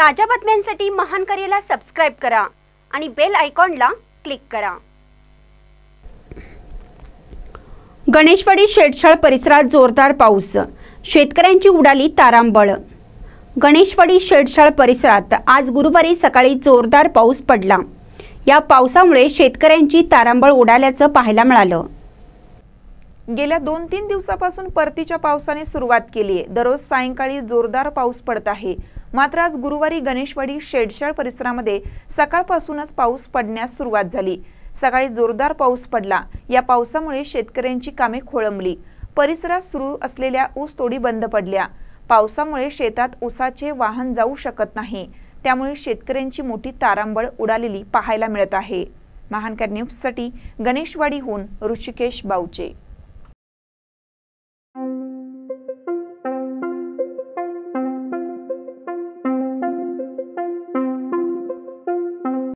ताज्या बातम्यांसाठी महान करेला सबस्क्राईब करा आणि बेल आयकॉनला क्लिक करा गणेशवाडी शेडशाळ परिसरात जोरदार पाऊस शेतकऱ्यांची उडाली तारांबळ गणेशवाडी शेडशाळ परिसरात आज गुरुवारी सकाळी जोरदार पाऊस पडला या पावसामुळे शेतकऱ्यांची तारांबळ उडाल्याचं पाहायला मिळालं गेल्या दोन तीन दिवसापासून परतीच्या पावसाने सुरुवात केली आहे दररोज सायंकाळी जोरदार पाऊस पडत आहे मात्र आज गुरुवारी गणेशवाडी शेडशाळ परिसरामध्ये सकाळपासूनच पाऊस पडण्यास सुरुवात झाली सकाळी जोरदार पाऊस पडला या पावसामुळे शेतकऱ्यांची कामे खोळंबली परिसरात सुरू असलेल्या तोडी बंद पडल्या पावसामुळे शेतात ऊसाचे वाहन जाऊ शकत नाही त्यामुळे शेतकऱ्यांची मोठी तारांबळ उडालेली पाहायला मिळत आहे महानकर न्यूजसाठी गणेशवाडीहून ऋषिकेश बावचे